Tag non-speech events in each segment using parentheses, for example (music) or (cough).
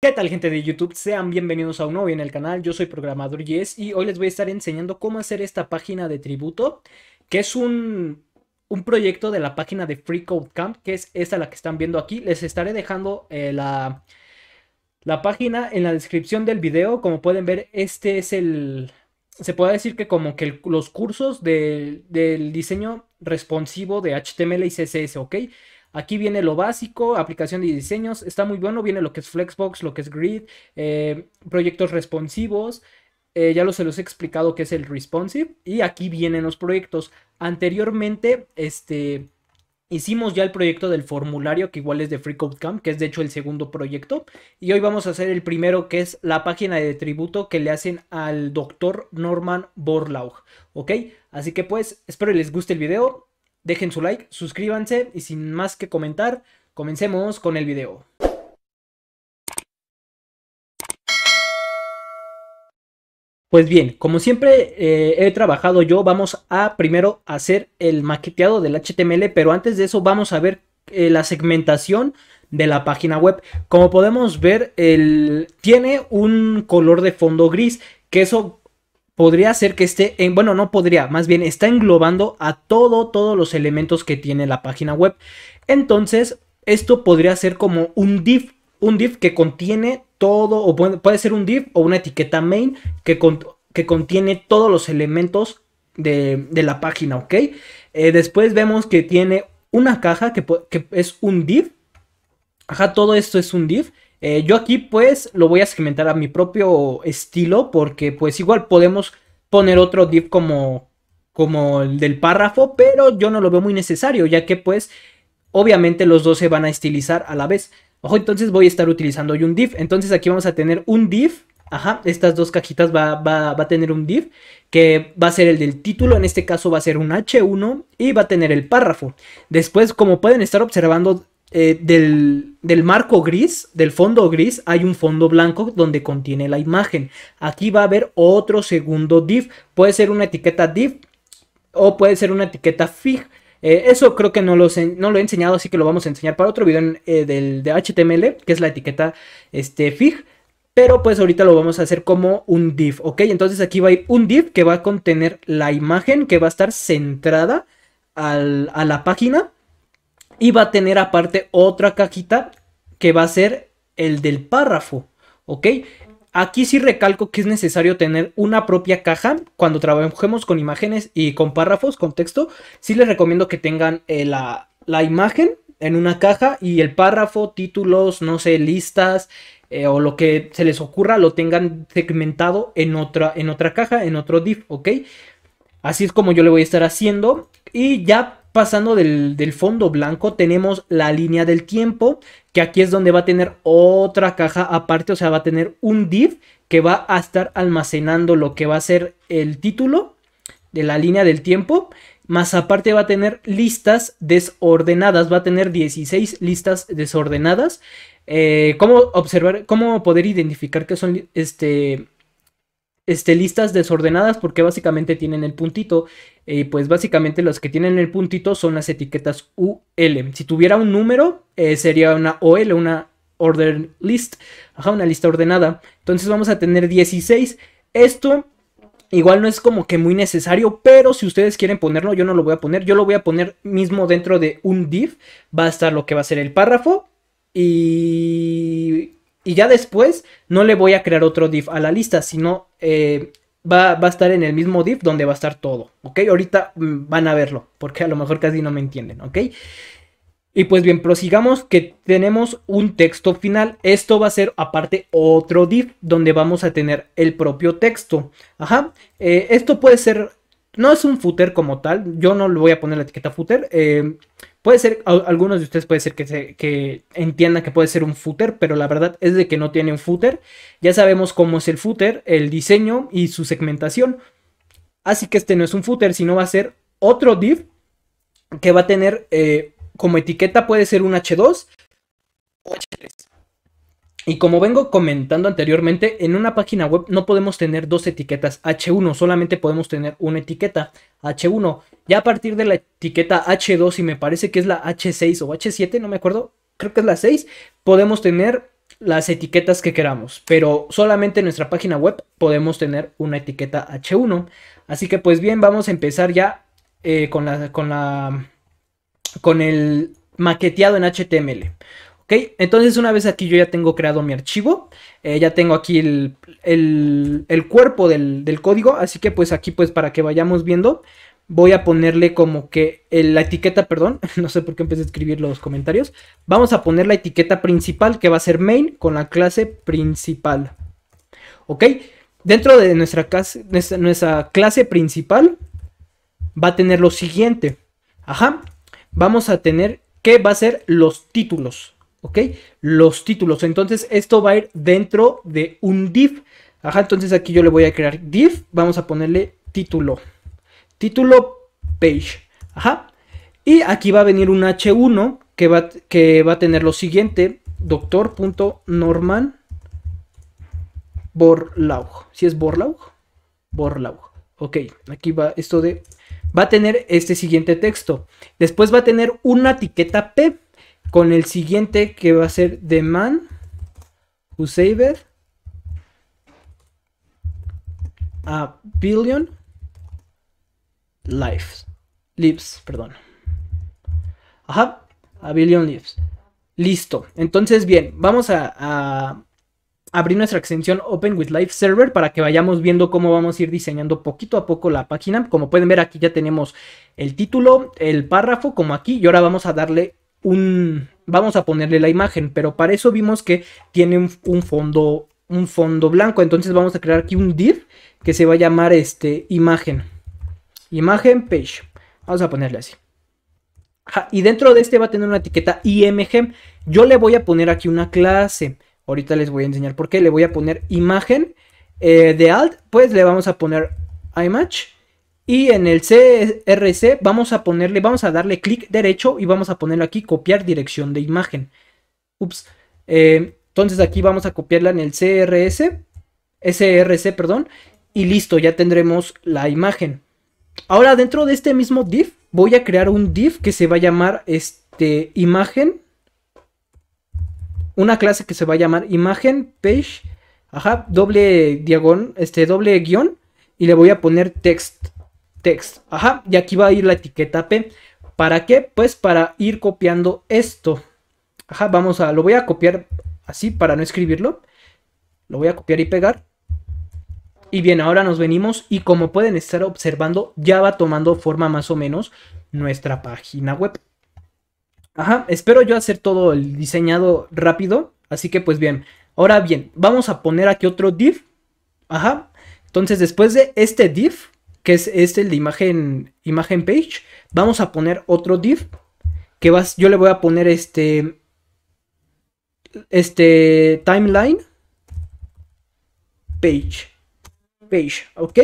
¿Qué tal gente de YouTube? Sean bienvenidos a un nuevo en el canal, yo soy Programador Yes y hoy les voy a estar enseñando cómo hacer esta página de tributo, que es un, un proyecto de la página de FreeCodeCamp que es esta la que están viendo aquí. Les estaré dejando eh, la, la página en la descripción del video, como pueden ver este es el... Se puede decir que como que los cursos del diseño responsivo de HTML y CSS, ¿ok? Aquí viene lo básico, aplicación de diseños, está muy bueno, viene lo que es Flexbox, lo que es Grid, eh, proyectos responsivos, eh, ya lo se los he explicado que es el responsive y aquí vienen los proyectos. Anteriormente, este... Hicimos ya el proyecto del formulario que igual es de Free Camp, que es de hecho el segundo proyecto. Y hoy vamos a hacer el primero, que es la página de tributo que le hacen al doctor Norman Borlaug. ¿Ok? Así que pues, espero les guste el video dejen su like, suscríbanse y sin más que comentar, comencemos con el video. Pues bien, como siempre eh, he trabajado yo, vamos a primero hacer el maqueteado del HTML, pero antes de eso vamos a ver eh, la segmentación de la página web. Como podemos ver, el, tiene un color de fondo gris, que eso podría ser que esté en, bueno, no podría, más bien está englobando a todo, todos los elementos que tiene la página web. Entonces, esto podría ser como un div, un div que contiene todo, o puede ser un div o una etiqueta main que, que contiene todos los elementos de, de la página, ¿ok? Eh, después vemos que tiene una caja que, que es un div. Ajá, todo esto es un div. Eh, yo aquí pues lo voy a segmentar a mi propio estilo porque pues igual podemos poner otro div como, como el del párrafo, pero yo no lo veo muy necesario ya que pues obviamente los dos se van a estilizar a la vez. Ojo, entonces voy a estar utilizando hoy un div. Entonces aquí vamos a tener un div. Ajá, estas dos cajitas va, va, va a tener un div que va a ser el del título, en este caso va a ser un H1 y va a tener el párrafo. Después, como pueden estar observando, eh, del, marco gris, del fondo gris, hay un fondo blanco donde contiene la imagen. Aquí va a haber otro segundo div. Puede ser una etiqueta div o puede ser una etiqueta fig. Eh, eso creo que no lo, no lo he enseñado, así que lo vamos a enseñar para otro video eh, del, de HTML, que es la etiqueta este, fig. Pero pues ahorita lo vamos a hacer como un div, ¿ok? Entonces aquí va a ir un div que va a contener la imagen que va a estar centrada a la página y va a tener aparte otra cajita que va a ser el del párrafo, ¿ok? Aquí sí recalco que es necesario tener una propia caja cuando trabajemos con imágenes y con párrafos, con texto. Sí les recomiendo que tengan eh, la, imagen en una caja y el párrafo, títulos, no sé, listas, eh, o lo que se les ocurra lo tengan segmentado en otra, en otra caja, en otro div, ¿ok? Así es como yo le voy a estar haciendo y ya pasando del, fondo blanco tenemos la línea del tiempo, que aquí es donde va a tener otra caja aparte, o sea, va a tener un div que va a estar almacenando lo que va a ser el título de la línea del tiempo, más aparte va a tener listas desordenadas, va a tener 16 listas desordenadas. Eh, ¿Cómo observar, cómo poder identificar que son este, este, listas desordenadas porque básicamente tienen el puntito. y eh, pues básicamente los que tienen el puntito son las etiquetas UL. Si tuviera un número, eh, sería una OL, una order list. Ajá, una lista ordenada. Entonces vamos a tener 16. Esto Igual no es como que muy necesario, pero si ustedes quieren ponerlo, yo no lo voy a poner. Yo lo voy a poner mismo dentro de un div. Va a estar lo que va a ser el párrafo y y ya después no le voy a crear otro div a la lista, sino eh, va, a estar en el mismo div donde va a estar todo, ¿ok? Ahorita mm, van a verlo, porque a lo mejor casi no me entienden, ¿ok? Y pues bien, prosigamos que tenemos un texto final. Esto va a ser aparte otro div donde vamos a tener el propio texto. Ajá, eh, esto puede ser, no es un footer como tal, yo no le voy a poner la etiqueta footer. Eh, Puede ser, algunos de ustedes puede ser que, entiendan que puede ser un footer, pero la verdad es de que no tiene un footer. Ya sabemos cómo es el footer, el diseño y su segmentación. Así que este no es un footer, sino va a ser otro div que va a tener eh, como etiqueta puede ser un H2 o H3. Y como vengo comentando anteriormente, en una página web no podemos tener dos etiquetas H1, solamente podemos tener una etiqueta H1. Ya a partir de la etiqueta H2 y me parece que es la H6 o H7, no me acuerdo, creo que es la 6, podemos tener las etiquetas que queramos, pero solamente en nuestra página web podemos tener una etiqueta H1. Así que pues bien, vamos a empezar ya eh, con la con la con el maqueteado en HTML. Entonces una vez aquí yo ya tengo creado mi archivo, eh, ya tengo aquí el, cuerpo del, código, así que pues aquí pues para que vayamos viendo, voy a ponerle como que la etiqueta, perdón, (laughs) no sé por qué empecé a escribir los comentarios, vamos a poner la etiqueta principal que va a ser main con la clase principal. ¿Ok? Dentro de nuestra clase, clase principal va a tener lo siguiente. Ajá, vamos a tener que va a ser los títulos. ¿ok? Los títulos. Entonces esto va a ir dentro de un div. Ajá, entonces aquí yo le voy a crear div. Vamos a ponerle título. Título page. Ajá. Y aquí va a venir un h1 que va, que va a tener lo siguiente. Doctor.norman Borlaug. Si es Borlaug. Borlaug. Ok, aquí va esto de... Va a tener este siguiente texto. Después va a tener una etiqueta P con el siguiente que va a ser The Man Who Saved a Billion Lives. Lives, perdón. Ajá, a Billion Lives. Listo. Entonces, bien, vamos a, a abrir nuestra extensión Open with Live Server para que vayamos viendo cómo vamos a ir diseñando poquito a poco la página. Como pueden ver aquí ya tenemos el título, el párrafo como aquí y ahora vamos a darle un... Vamos a ponerle la imagen, pero para eso vimos que tiene un, fondo un fondo blanco. Entonces vamos a crear aquí un div que se va a llamar este imagen. Imagen page. Vamos a ponerle así. y dentro de este va a tener una etiqueta img. Yo le voy a poner aquí una clase. Ahorita les voy a enseñar por qué. Le voy a poner imagen eh, de alt. Pues le vamos a poner image. Y en el CRC vamos a ponerle, vamos a darle clic derecho y vamos a ponerlo aquí copiar dirección de imagen. Ups. Eh, entonces aquí vamos a copiarla en el CRS, SRC, perdón, y listo, ya tendremos la imagen. Ahora dentro de este mismo div voy a crear un div que se va a llamar este imagen. Una clase que se va a llamar imagen page, ajá, doble diagonal este doble guión y le voy a poner text text. Ajá, y aquí va a ir la etiqueta P. ¿Para qué? Pues para ir copiando esto. Ajá, vamos a, lo voy a copiar así para no escribirlo. Lo voy a copiar y pegar. Y bien, ahora nos venimos y como pueden estar observando, ya va tomando forma más o menos nuestra página web. Ajá, espero yo hacer todo el diseñado rápido. Así que pues bien, ahora bien, vamos a poner aquí otro div. Ajá, entonces después de este div, que es, este, el de imagen, imagen page, vamos a poner otro div que vas, yo le voy a poner este, este timeline page. Page, ¿ok?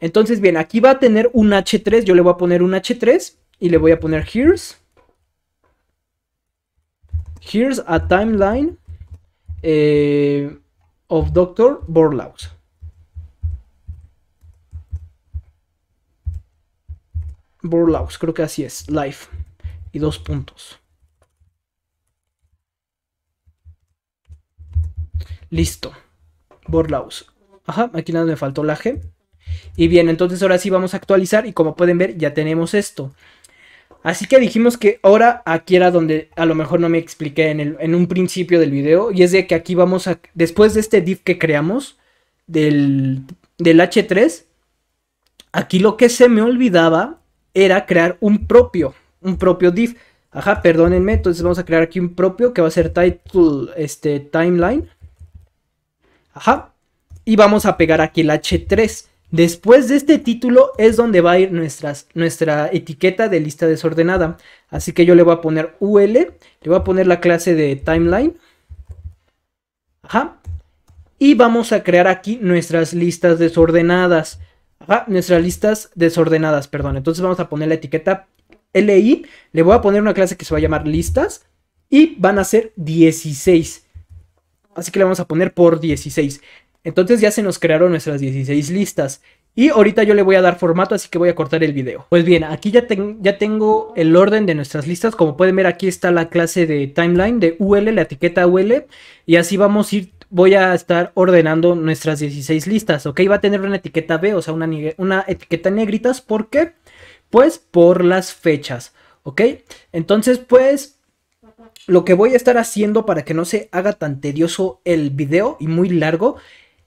Entonces, bien, aquí va a tener un H3, yo le voy a poner un H3 y le voy a poner here's. Here's a timeline eh, of Dr. Borlaus. Borlaus, creo que así es, life Y dos puntos. Listo. Borlaus. Ajá, aquí nada me faltó la G. Y bien, entonces ahora sí vamos a actualizar y como pueden ver ya tenemos esto. Así que dijimos que ahora aquí era donde a lo mejor no me expliqué en, un principio del video. Y es de que aquí vamos a, después de este div que creamos del, del H3, aquí lo que se me olvidaba era crear un propio, un propio div. Ajá, perdónenme, entonces vamos a crear aquí un propio que va a ser title, este, timeline. Ajá, y vamos a pegar aquí el H3. Después de este título es donde va a ir nuestras, nuestra etiqueta de lista desordenada. Así que yo le voy a poner UL, le voy a poner la clase de timeline. Ajá. Y vamos a crear aquí nuestras listas desordenadas nuestras listas desordenadas, perdón. Entonces vamos a poner la etiqueta LI, le voy a poner una clase que se va a llamar listas y van a ser 16. Así que le vamos a poner por 16. Entonces ya se nos crearon nuestras 16 listas. Y ahorita yo le voy a dar formato, así que voy a cortar el video. Pues bien, aquí ya, ya tengo el orden de nuestras listas. Como pueden ver, aquí está la clase de timeline de UL, la etiqueta UL. Y así vamos a ir voy a estar ordenando nuestras 16 listas, ¿ok? Va a tener una etiqueta B, o sea, una, una etiqueta negritas, ¿por qué? Pues por las fechas, ¿ok? Entonces, pues, lo que voy a estar haciendo para que no se haga tan tedioso el video y muy largo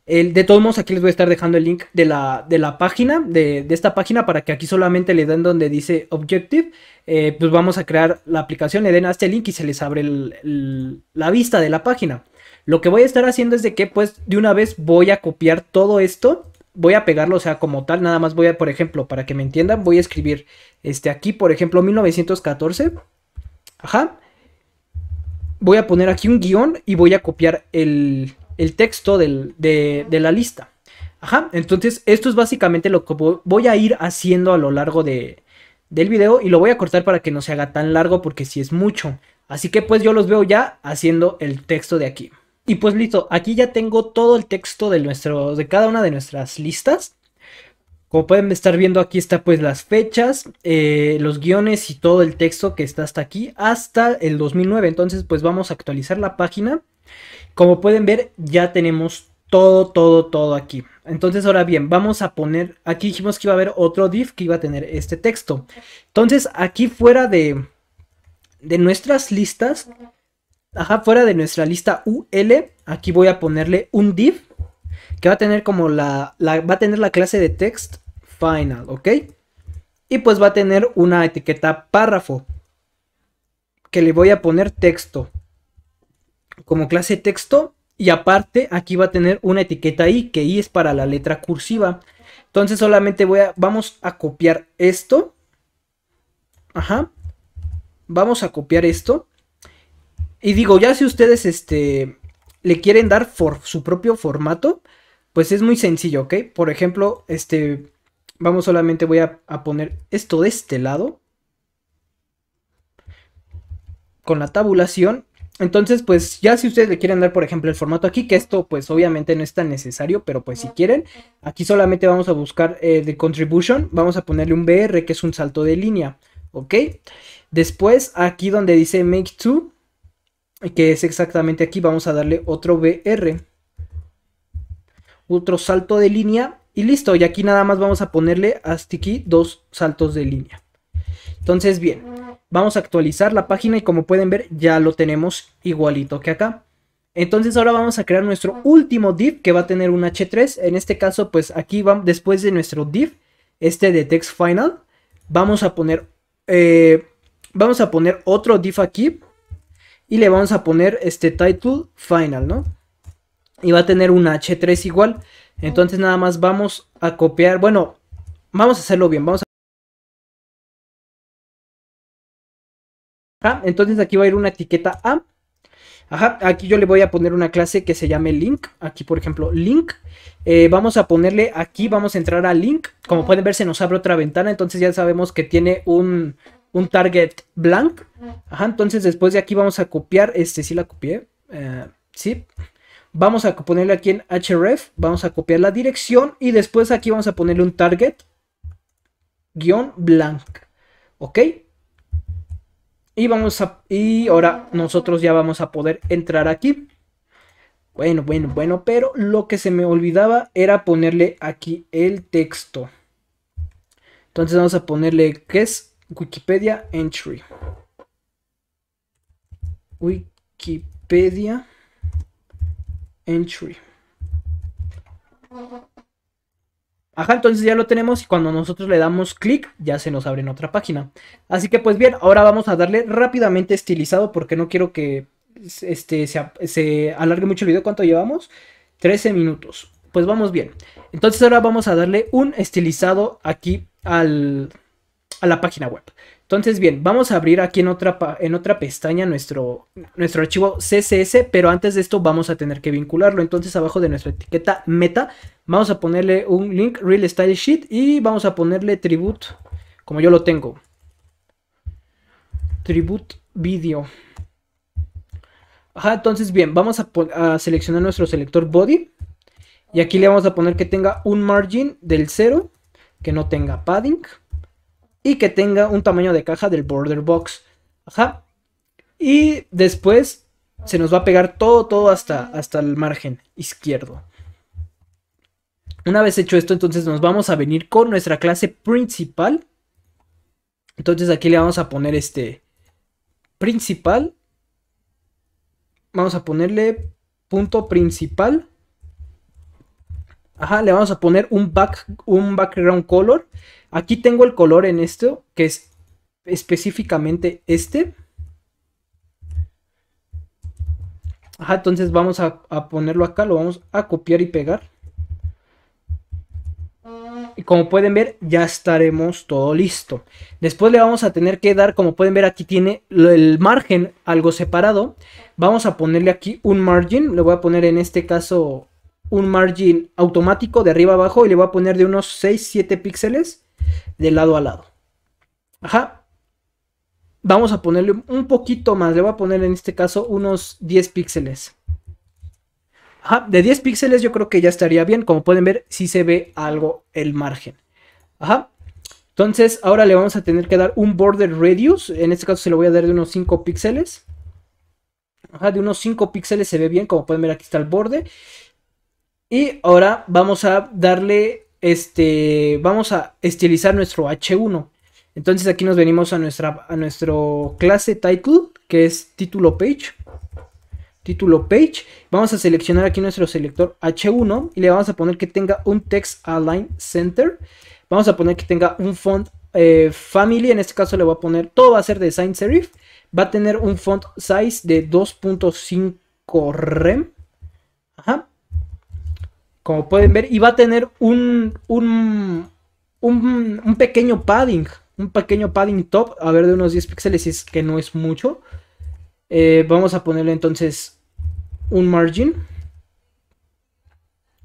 el, de todos modos, aquí les voy a estar dejando el link de la, de la página, de, esta página, para que aquí solamente le den donde dice Objective. Eh, pues vamos a crear la aplicación, le den a este link y se les abre la vista de la página. Lo que voy a estar haciendo es de que pues de una vez voy a copiar todo esto. Voy a pegarlo, o sea, como tal, nada más voy a, por ejemplo, para que me entiendan, voy a escribir este aquí, por ejemplo, 1914. Ajá. Voy a poner aquí un guión y voy a copiar el, el texto de, la lista. Ajá, entonces esto es básicamente lo que voy a ir haciendo a lo largo de, del video y lo voy a cortar para que no se haga tan largo porque si es mucho. Así que pues yo los veo ya haciendo el texto de aquí. Y pues listo, aquí ya tengo todo el texto de, nuestro, de cada una de nuestras listas. Como pueden estar viendo aquí está pues las fechas, eh, los guiones y todo el texto que está hasta aquí, hasta el 2009. Entonces pues vamos a actualizar la página. Como pueden ver ya tenemos todo, todo, todo aquí. Entonces, ahora bien, vamos a poner, aquí dijimos que iba a haber otro div que iba a tener este texto. Entonces, aquí fuera de, de nuestras listas, ajá, fuera de nuestra lista UL, aquí voy a ponerle un div que va a tener como la, va a tener la clase de text final, ¿ok? Y pues va a tener una etiqueta párrafo que le voy a poner texto como clase texto y aparte aquí va a tener una etiqueta i que i es para la letra cursiva. Entonces solamente voy a, vamos a copiar esto. Ajá. Vamos a copiar esto y digo, ya si ustedes este, le quieren dar su propio formato, pues es muy sencillo, ¿ok? Por ejemplo, este, vamos solamente voy a, poner esto de este lado. Con la tabulación. Entonces, pues ya si ustedes le quieren dar, por ejemplo, el formato aquí, que esto pues obviamente no es tan necesario, pero pues si quieren, aquí solamente vamos a buscar el eh, de contribution, vamos a ponerle un BR, que es un salto de línea, ¿ok? Después, aquí donde dice make to, que es exactamente aquí, vamos a darle otro BR, otro salto de línea y listo, y aquí nada más vamos a ponerle hasta aquí dos saltos de línea. Entonces bien, vamos a actualizar la página y como pueden ver ya lo tenemos igualito que acá. Entonces ahora vamos a crear nuestro último div que va a tener un h3. En este caso pues aquí vamos, después de nuestro div, este de text final, vamos a poner, eh, vamos a poner otro div aquí y le vamos a poner este title final, ¿no? Y va a tener un H3 igual. Entonces nada más vamos a copiar, bueno, vamos a hacerlo bien, vamos a... Ah, entonces aquí va a ir una etiqueta A. Ajá, aquí yo le voy a poner una clase que se llame link. Aquí, por ejemplo, link. Eh, vamos a ponerle aquí, vamos a entrar a link. Como pueden ver, se nos abre otra ventana. Entonces ya sabemos que tiene un, un target blank. Ajá, entonces después de aquí vamos a copiar, este sí la copié, eh, sí. Vamos a ponerle aquí en href, vamos a copiar la dirección y después aquí vamos a ponerle un target guión blank, ¿ok? Y vamos a, y ahora nosotros ya vamos a poder entrar aquí. Bueno, bueno, bueno, pero lo que se me olvidaba era ponerle aquí el texto. Entonces vamos a ponerle que es Wikipedia entry. Wikipedia entry. Ajá, entonces ya lo tenemos y cuando nosotros le damos clic ya se nos abre en otra página. Así que pues bien, ahora vamos a darle rápidamente estilizado porque no quiero que este, se, se alargue mucho el video. ¿Cuánto llevamos? 13 minutos. Pues vamos bien. Entonces ahora vamos a darle un estilizado aquí al, a la página web. Entonces, bien, vamos a abrir aquí en otra, en otra pestaña nuestro, nuestro archivo CSS, pero antes de esto vamos a tener que vincularlo. Entonces, abajo de nuestra etiqueta meta, vamos a ponerle un link Real Style Sheet y vamos a ponerle tribute, como yo lo tengo. Tribute video. Ajá, entonces, bien, vamos a, a seleccionar nuestro selector body. Y aquí le vamos a poner que tenga un margin del 0, que no tenga padding y que tenga un tamaño de caja del border box. Ajá. Y después se nos va a pegar todo, todo hasta, hasta el margen izquierdo. Una vez hecho esto, entonces nos vamos a venir con nuestra clase principal. Entonces aquí le vamos a poner este principal. Vamos a ponerle punto principal. Ajá, le vamos a poner un, back, un background color Aquí tengo el color en esto, que es específicamente este. entonces vamos a, a, ponerlo acá, lo vamos a copiar y pegar. Y como pueden ver, ya estaremos todo listo. Después le vamos a tener que dar, como pueden ver aquí tiene el margen algo separado. Vamos a ponerle aquí un margin, le voy a poner en este caso un margin automático de arriba abajo y le voy a poner de unos 6-7 píxeles de lado a lado. Ajá. Vamos a ponerle un poquito más. Le voy a poner en este caso unos 10 píxeles. Ajá. De 10 píxeles yo creo que ya estaría bien. Como pueden ver, si se ve algo el margen. Ajá. Entonces ahora le vamos a tener que dar un border radius. En este caso se lo voy a dar de unos 5 píxeles. Ajá, de unos 5 píxeles se ve bien, como pueden ver aquí está el borde. Y ahora vamos a darle este, vamos a estilizar nuestro H1. Entonces aquí nos venimos a nuestra a nuestro clase title, que es título page. Título page. Vamos a seleccionar aquí nuestro selector H1 y le vamos a poner que tenga un text align center. Vamos a poner que tenga un font eh, family. En este caso le voy a poner, todo va a ser de sans serif. Va a tener un font size de 2.5 rem. Ajá como pueden ver, y va a tener un, un, pequeño padding, un pequeño padding top, a ver, de unos 10 píxeles, si es que no es mucho. Eh, vamos a ponerle entonces un margin.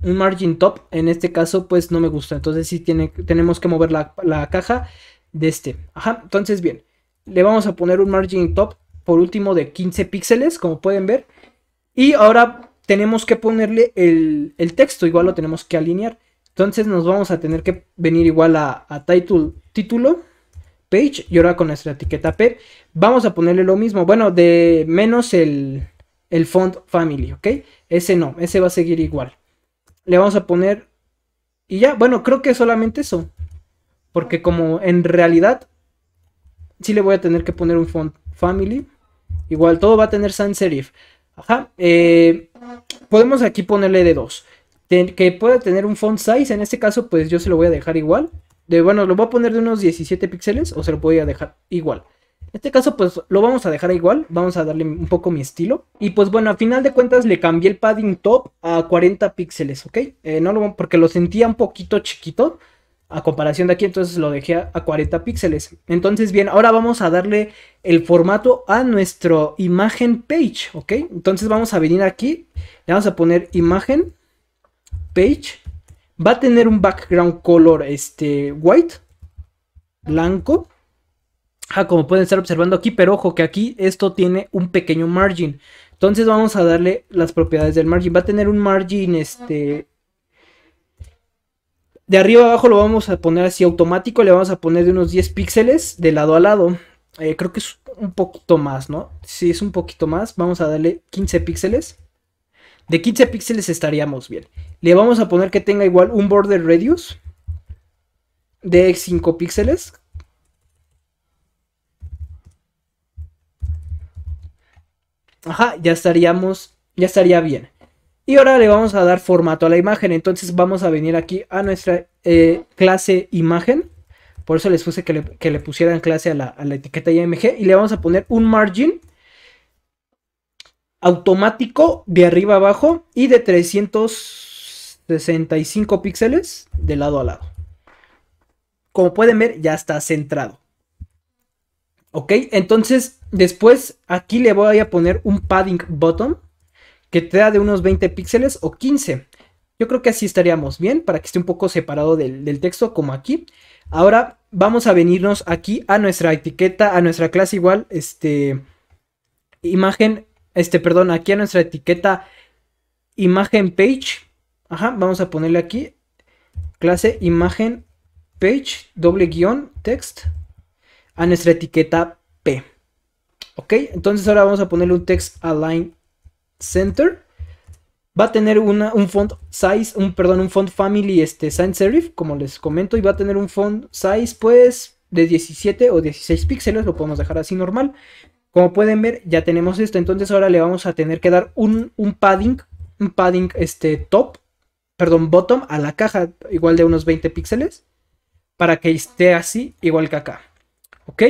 Un margin top. En este caso, pues no me gusta. Entonces sí tiene, tenemos que mover la, la, caja de este. Ajá, entonces bien. Le vamos a poner un margin top por último de 15 píxeles, como pueden ver. Y ahora tenemos que ponerle el, texto, igual lo tenemos que alinear. Entonces nos vamos a tener que venir igual a, title, título, page, y ahora con nuestra etiqueta p, vamos a ponerle lo mismo, bueno, de menos el, el font family, ¿ok? Ese no, ese va a seguir igual. Le vamos a poner, y ya, bueno, creo que solamente eso, porque como en realidad, sí le voy a tener que poner un font family, igual todo va a tener sans serif. Ajá, eh, podemos aquí ponerle de 2. Que pueda tener un font size, en este caso pues yo se lo voy a dejar igual. De, bueno, lo voy a poner de unos 17 píxeles o se lo voy a dejar igual. En este caso, pues lo vamos a dejar igual. Vamos a darle un poco mi estilo. Y pues bueno, a final de cuentas le cambié el padding top a 40 píxeles, ¿ok? Eh, no lo, porque lo sentía un poquito chiquito a comparación de aquí, entonces lo dejé a, 40 píxeles. Entonces, bien, ahora vamos a darle el formato a nuestro imagen page, ¿ok? Entonces vamos a venir aquí, le vamos a poner imagen page, va a tener un background color este white, blanco, Ah, como pueden estar observando aquí, pero ojo que aquí esto tiene un pequeño margin. Entonces vamos a darle las propiedades del margin. Va a tener un margin este de arriba abajo lo vamos a poner así automático, le vamos a poner de unos 10 píxeles de lado a lado. Eh, creo que es un poquito más, ¿no? Si es un poquito más, vamos a darle 15 píxeles. De 15 píxeles estaríamos bien. Le vamos a poner que tenga igual un border radius de 5 píxeles. Ajá, ya estaríamos, ya estaría bien. Y ahora le vamos a dar formato a la imagen. Entonces vamos a venir aquí a nuestra eh, clase imagen. Por eso les puse que le, pusieran clase a la, etiqueta IMG. Y le vamos a poner un margin automático de arriba abajo y de 365 píxeles de lado a lado. Como pueden ver, ya está centrado. Ok, entonces después aquí le voy a poner un padding bottom que te da de unos 20 píxeles o 15. Yo creo que así estaríamos bien para que esté un poco separado del, texto como aquí. Ahora vamos a venirnos aquí a nuestra etiqueta, a nuestra clase igual, este, imagen, este, perdón, aquí a nuestra etiqueta imagen page. Ajá, vamos a ponerle aquí clase imagen page doble guión text a nuestra etiqueta p. Ok, entonces ahora vamos a ponerle un text align Center. Va a tener un font size, un, perdón, un font family este, sans serif, como les comento, y va a tener un font size, pues, de 17 o 16 píxeles, lo podemos dejar así normal. Como pueden ver, ya tenemos esto, entonces ahora le vamos a tener que dar un, un padding, un padding este, top, perdón, bottom a la caja, igual de unos 20 píxeles, para que esté así, igual que acá. ¿Ok?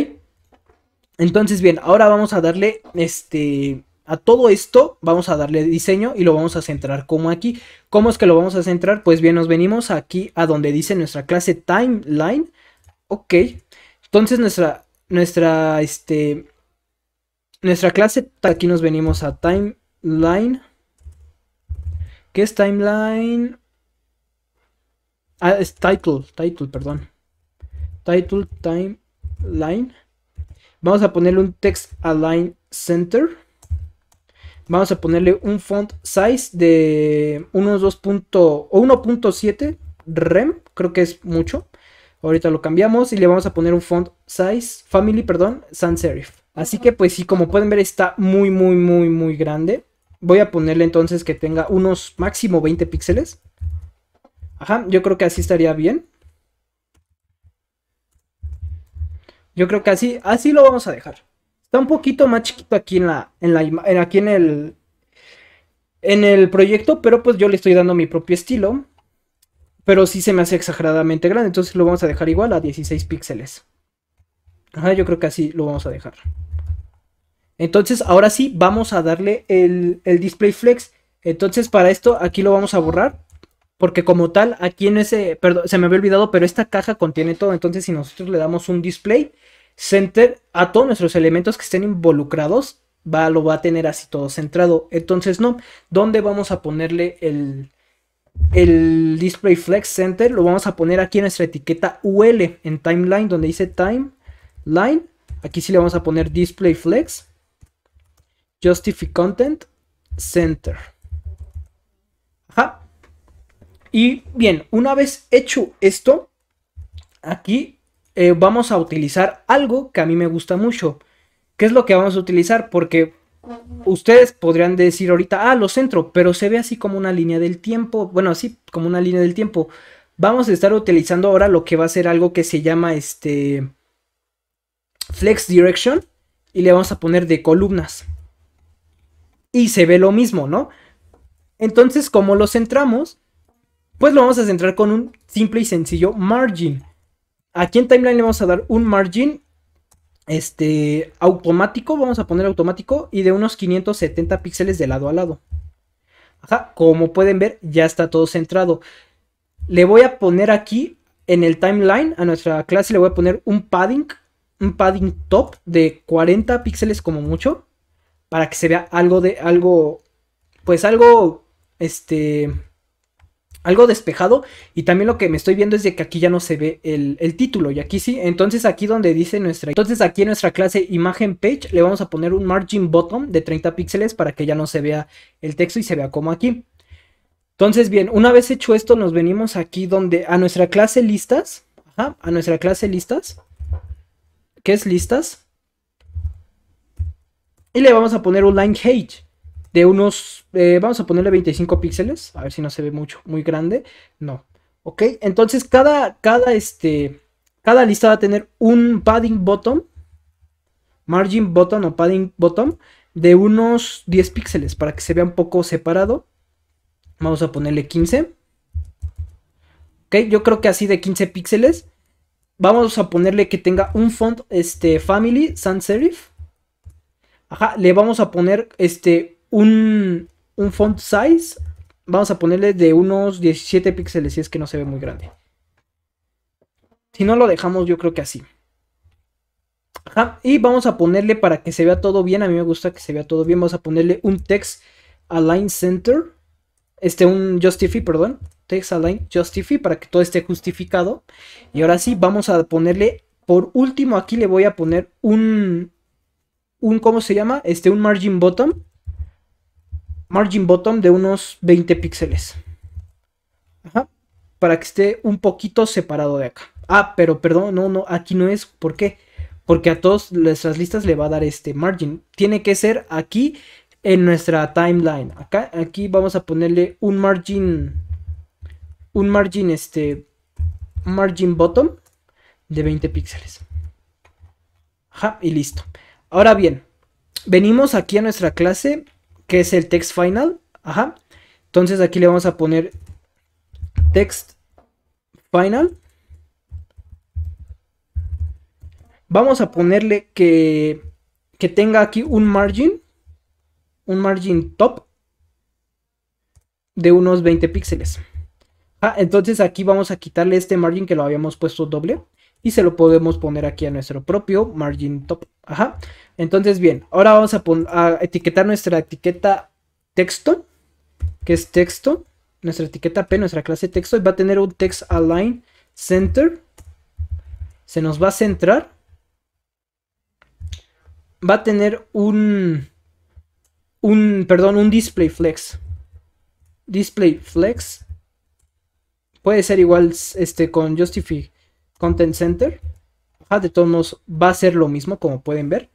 Entonces, bien, ahora vamos a darle este a todo esto vamos a darle diseño y lo vamos a centrar como aquí. ¿Cómo es que lo vamos a centrar? Pues bien, nos venimos aquí a donde dice nuestra clase timeline. Ok. Entonces nuestra, nuestra, este, nuestra clase, aquí nos venimos a timeline. ¿Qué es timeline? Ah, es title, title, perdón. Title timeline. Vamos a ponerle un text align center vamos a ponerle un font size de unos 2. 1.7 rem, creo que es mucho. Ahorita lo cambiamos y le vamos a poner un font size, family, perdón, sans serif. Así que pues sí, como pueden ver está muy, muy, muy, muy grande. Voy a ponerle entonces que tenga unos máximo 20 píxeles. Ajá, yo creo que así estaría bien. Yo creo que así, así lo vamos a dejar. Está un poquito más chiquito aquí en la, en la en, aquí en el, en el proyecto, pero pues yo le estoy dando mi propio estilo. Pero sí se me hace exageradamente grande, entonces lo vamos a dejar igual a 16 píxeles. Ajá, yo creo que así lo vamos a dejar. Entonces, ahora sí, vamos a darle el, el display flex. Entonces, para esto, aquí lo vamos a borrar. Porque como tal, aquí en ese, perdón, se me había olvidado, pero esta caja contiene todo. Entonces, si nosotros le damos un display, center a todos nuestros elementos que estén involucrados, va, lo va a tener así todo centrado. Entonces, no, ¿dónde vamos a ponerle el, el display flex center? Lo vamos a poner aquí en nuestra etiqueta UL, en timeline, donde dice timeline. Aquí sí le vamos a poner display flex, justify content, center. Ajá. Y bien, una vez hecho esto, aquí eh, vamos a utilizar algo que a mí me gusta mucho. ¿Qué es lo que vamos a utilizar? Porque ustedes podrían decir ahorita, ah, lo centro, pero se ve así como una línea del tiempo, bueno, así como una línea del tiempo. Vamos a estar utilizando ahora lo que va a ser algo que se llama este flex direction y le vamos a poner de columnas. Y se ve lo mismo, ¿no? Entonces, ¿cómo lo centramos, pues lo vamos a centrar con un simple y sencillo margin. Aquí en timeline le vamos a dar un margin este, automático, vamos a poner automático, y de unos 570 píxeles de lado a lado. Ajá, como pueden ver, ya está todo centrado. Le voy a poner aquí en el timeline, a nuestra clase le voy a poner un padding, un padding top de 40 píxeles como mucho, para que se vea algo de, algo, pues algo, este, algo despejado. Y también lo que me estoy viendo es de que aquí ya no se ve el, título. Y aquí sí. Entonces aquí donde dice nuestra. Entonces aquí en nuestra clase imagen page le vamos a poner un margin bottom de 30 píxeles para que ya no se vea el texto y se vea como aquí. Entonces, bien, una vez hecho esto, nos venimos aquí donde a nuestra clase listas. Ajá, a nuestra clase listas. ¿Qué es listas? Y le vamos a poner un line page de unos, eh, vamos a ponerle 25 píxeles, a ver si no se ve mucho, muy grande, no, ok, entonces cada, cada, este, cada lista va a tener un padding bottom, margin bottom o padding bottom de unos 10 píxeles para que se vea un poco separado, vamos a ponerle 15, ok, yo creo que así de 15 píxeles, vamos a ponerle que tenga un font, este, family, sans serif, Ajá, le vamos a poner este un, font size, vamos a ponerle de unos 17 píxeles si es que no se ve muy grande. Si no lo dejamos yo creo que así. Y vamos a ponerle para que se vea todo bien. A mí me gusta que se vea todo bien. Vamos a ponerle un text align center. Este, un justify, perdón. Text align justify para que todo esté justificado. Y ahora sí, vamos a ponerle, por último, aquí le voy a poner un, un, ¿cómo se llama? Este, un margin bottom margin bottom de unos 20 píxeles. Ajá. Para que esté un poquito separado de acá. Ah, pero perdón, no, no, aquí no es. ¿Por qué? Porque a todas nuestras listas le va a dar este margin. Tiene que ser aquí en nuestra timeline. Acá, aquí vamos a ponerle un margin. Un margin, este. Margin bottom de 20 píxeles. Ajá, y listo. Ahora bien, venimos aquí a nuestra clase que es el text final. Ajá. Entonces aquí le vamos a poner text final. Vamos a ponerle que, que tenga aquí un margin, un margin top de unos 20 píxeles. Ah, entonces aquí vamos a quitarle este margin que lo habíamos puesto doble y se lo podemos poner aquí a nuestro propio margin top. Ajá. Entonces, bien, ahora vamos a, etiquetar nuestra etiqueta texto, que es texto, nuestra etiqueta P, nuestra clase texto, y va a tener un text align center. Se nos va a centrar. Va a tener un, un, perdón, un display flex. Display flex. Puede ser igual este con Justify Content Center. Ah, de todos modos va a ser lo mismo como pueden ver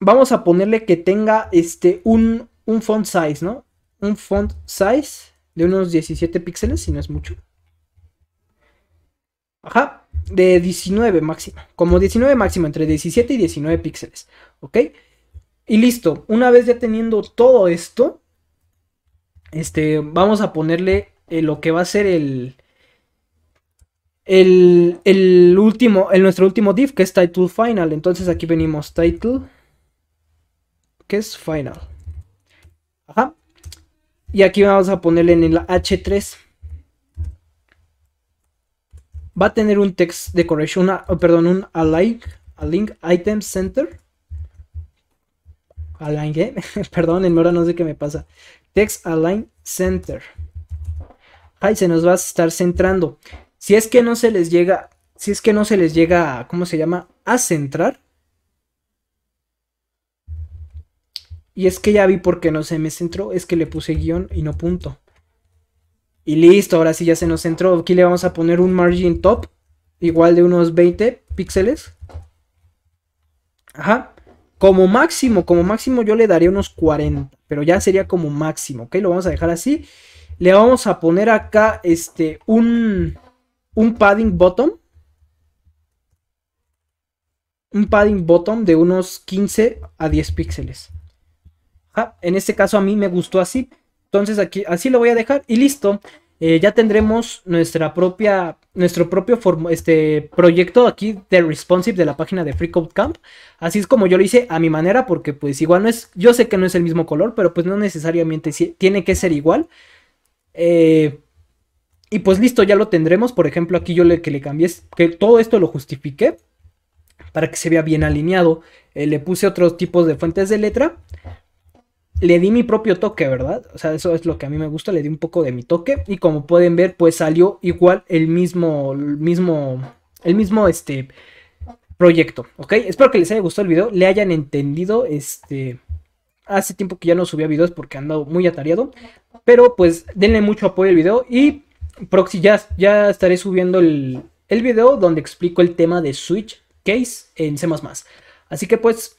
vamos a ponerle que tenga este, un, font size, ¿no? Un font size de unos 17 píxeles, si no es mucho. Ajá, de 19 máximo. Como 19 máximo, entre 17 y 19 píxeles. ¿Ok? Y listo. Una vez ya teniendo todo esto, este, vamos a ponerle eh, lo que va a ser el, el, el último, el, nuestro último div, que es title final. Entonces aquí venimos title es final. Y aquí vamos a ponerle en la H3. Va a tener un text decoration, una, oh, perdón, un align, link item center. Align, ¿eh? (laughs) perdón, en hora no sé qué me pasa. Text align center. Ahí se nos va a estar centrando. Si es que no se les llega, si es que no se les llega, ¿cómo se llama? A centrar Y es que ya vi por qué no se me centró, es que le puse guión y no punto. Y listo, ahora sí ya se nos centró. Aquí le vamos a poner un margin top, igual de unos 20 píxeles. Ajá. Como máximo, como máximo yo le daría unos 40, pero ya sería como máximo, ¿ok? Lo vamos a dejar así. Le vamos a poner acá este, un, un padding bottom. Un padding bottom de unos 15 a 10 píxeles. Ah, en este caso a mí me gustó así. Entonces aquí así lo voy a dejar y listo. Eh, ya tendremos nuestra propia, nuestro propio este proyecto aquí de responsive de la página de Free Camp. Así es como yo lo hice a mi manera porque pues igual no es, yo sé que no es el mismo color, pero pues no necesariamente tiene que ser igual. Eh, y pues listo, ya lo tendremos. Por ejemplo, aquí yo le, que le cambié, que todo esto lo justifique, para que se vea bien alineado. Eh, le puse otros tipos de fuentes de letra le di mi propio toque, ¿verdad? O sea, eso es lo que a mí me gusta, le di un poco de mi toque y como pueden ver, pues salió igual el mismo, el mismo, el mismo, este, proyecto, ¿ok? Espero que les haya gustado el video, le hayan entendido, este, hace tiempo que ya no subía videos porque ando muy atareado, pero pues denle mucho apoyo al video y proxy ya, ya estaré subiendo el, el video donde explico el tema de Switch Case en C++. Así que pues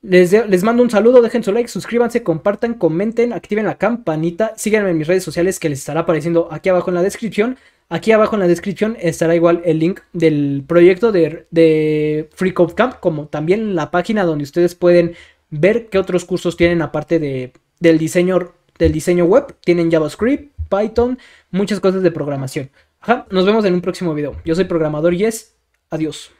les, mando un saludo, dejen su like, suscríbanse, compartan, comenten, activen la campanita, síganme en mis redes sociales que les estará apareciendo aquí abajo en la descripción. Aquí abajo en la descripción estará igual el link del proyecto de, de Free Camp, como también la página donde ustedes pueden ver qué otros cursos tienen aparte de, del, diseño, del diseño web. Tienen JavaScript, Python, muchas cosas de programación. Ajá, nos vemos en un próximo video. Yo soy programador Yes, adiós.